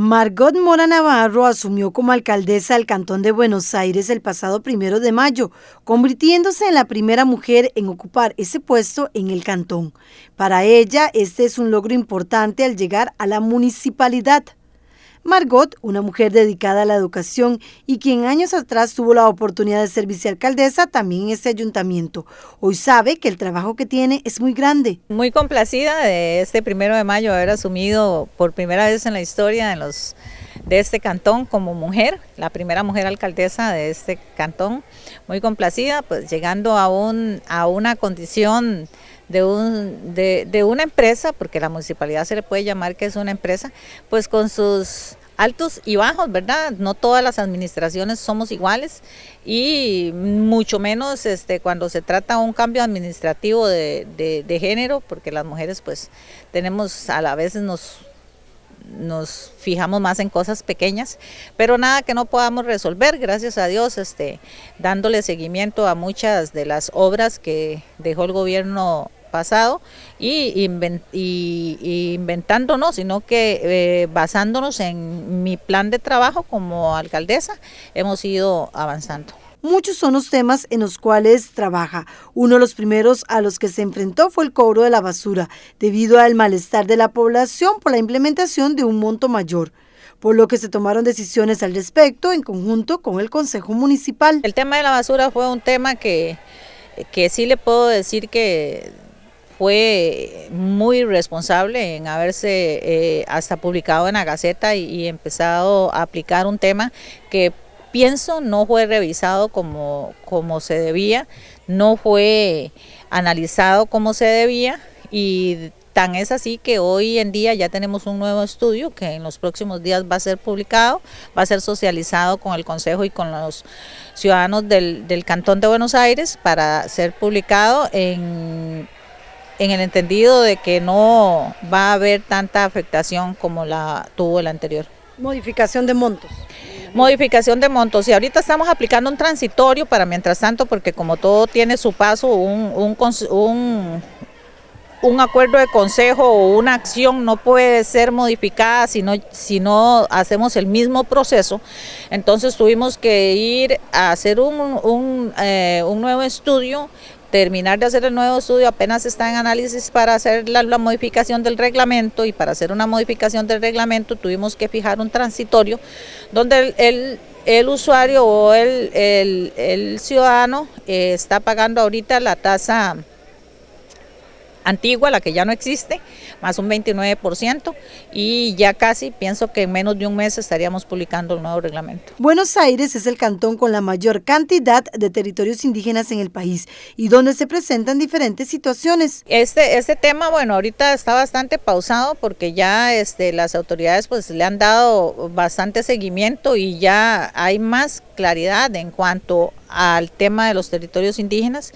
Margot Mora Navarro asumió como alcaldesa el Cantón de Buenos Aires el pasado primero de mayo, convirtiéndose en la primera mujer en ocupar ese puesto en el cantón. Para ella, este es un logro importante al llegar a la municipalidad. Margot, una mujer dedicada a la educación y quien años atrás tuvo la oportunidad de ser vicealcaldesa también en este ayuntamiento, hoy sabe que el trabajo que tiene es muy grande. Muy complacida de este primero de mayo haber asumido por primera vez en la historia de este cantón como mujer, la primera mujer alcaldesa de este cantón. Muy complacida, pues llegando a, a una condición de, un, de, una empresa, porque la municipalidad se le puede llamar que es una empresa, pues con sus altos y bajos, ¿verdad? No todas las administraciones somos iguales y mucho menos este, cuando se trata de un cambio administrativo de, género, porque las mujeres pues tenemos, a la vez nos, nos fijamos más en cosas pequeñas, pero nada que no podamos resolver, gracias a Dios, este, dándole seguimiento a muchas de las obras que dejó el gobierno pasado y, y, inventándonos, sino que eh, basándonos en mi plan de trabajo como alcaldesa, hemos ido avanzando. Muchos son los temas en los cuales trabaja. Uno de los primeros a los que se enfrentó fue el cobro de la basura, debido al malestar de la población por la implementación de un monto mayor por lo que se tomaron decisiones al respecto en conjunto con el Consejo Municipal. El tema de la basura fue un tema que, que sí le puedo decir que fue muy responsable en haberse eh, hasta publicado en la Gaceta y, empezado a aplicar un tema que pienso no fue revisado como, como se debía, no fue analizado como se debía y tan es así que hoy en día ya tenemos un nuevo estudio que en los próximos días va a ser publicado, va a ser socializado con el Consejo y con los ciudadanos del Cantón de Buenos Aires para ser publicado en en el entendido de que no va a haber tanta afectación como la tuvo el anterior. Modificación de montos. Modificación de montos. Y ahorita estamos aplicando un transitorio para mientras tanto, porque como todo tiene su paso, un, un, un un acuerdo de consejo o una acción no puede ser modificada si no, si no hacemos el mismo proceso. Entonces tuvimos que ir a hacer un, un, eh, nuevo estudio terminar de hacer el nuevo estudio, apenas está en análisis para hacer la, modificación del reglamento y para hacer una modificación del reglamento tuvimos que fijar un transitorio donde el, usuario o el, ciudadano eh, está pagando ahorita la tasa antigua, la que ya no existe, más un 29%, y ya casi pienso que en menos de un mes estaríamos publicando el nuevo reglamento. Buenos Aires es el cantón con la mayor cantidad de territorios indígenas en el país y donde se presentan diferentes situaciones. Este, este tema, bueno, ahorita está bastante pausado porque ya este, las autoridades pues le han dado bastante seguimiento y ya hay más claridad en cuanto al tema de los territorios indígenas,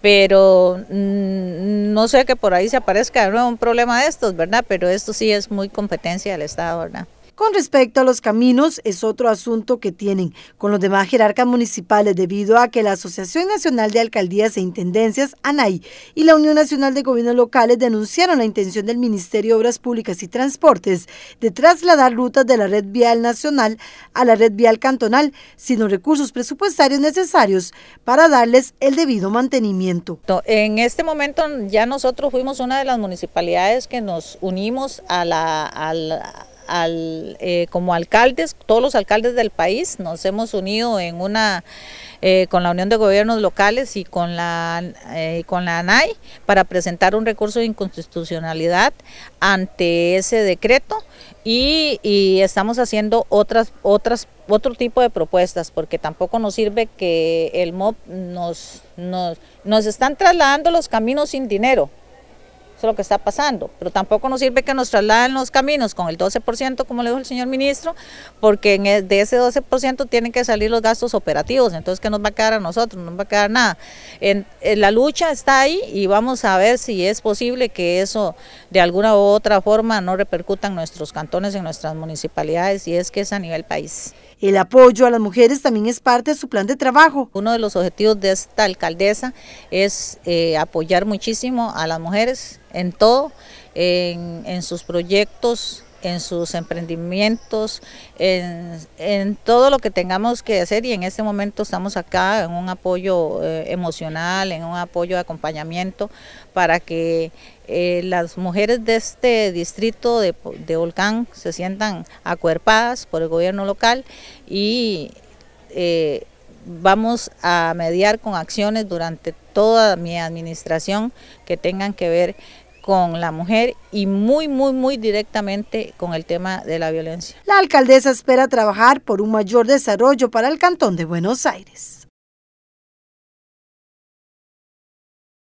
pero mm, no sé que por ahí se aparezca de nuevo un problema de estos, ¿verdad? Pero esto sí es muy competencia del Estado, ¿verdad? Con respecto a los caminos, es otro asunto que tienen con los demás jerarcas municipales debido a que la Asociación Nacional de Alcaldías e Intendencias, ANAI, y la Unión Nacional de Gobiernos Locales denunciaron la intención del Ministerio de Obras Públicas y Transportes de trasladar rutas de la red vial nacional a la red vial cantonal sin los recursos presupuestarios necesarios para darles el debido mantenimiento. En este momento ya nosotros fuimos una de las municipalidades que nos unimos a la, al, eh, como alcaldes, todos los alcaldes del país, nos hemos unido en una eh, con la Unión de Gobiernos Locales y con la, eh, con la ANAI para presentar un recurso de inconstitucionalidad ante ese decreto y, estamos haciendo otras, otras, otro tipo de propuestas porque tampoco nos sirve que el MOP nos, nos, nos están trasladando los caminos sin dinero es lo que está pasando. Pero tampoco nos sirve que nos trasladen los caminos con el 12%, como le dijo el señor ministro, porque e, de ese 12% tienen que salir los gastos operativos. Entonces, ¿qué nos va a quedar a nosotros? No nos va a quedar nada. la lucha está ahí y vamos a ver si es posible que eso de alguna u otra forma no repercuta en nuestros cantones, en nuestras municipalidades, y es que es a nivel país. El apoyo a las mujeres también es parte de su plan de trabajo. Uno de los objetivos de esta alcaldesa es eh, apoyar muchísimo a las mujeres en todo, en, sus proyectos, en sus emprendimientos, en, todo lo que tengamos que hacer y en este momento estamos acá en un apoyo eh, emocional, en un apoyo de acompañamiento para que eh, las mujeres de este distrito de, de Volcán se sientan acuerpadas por el gobierno local y eh, vamos a mediar con acciones durante toda mi administración que tengan que ver con la mujer y muy, muy, muy directamente con el tema de la violencia. La alcaldesa espera trabajar por un mayor desarrollo para el Cantón de Buenos Aires.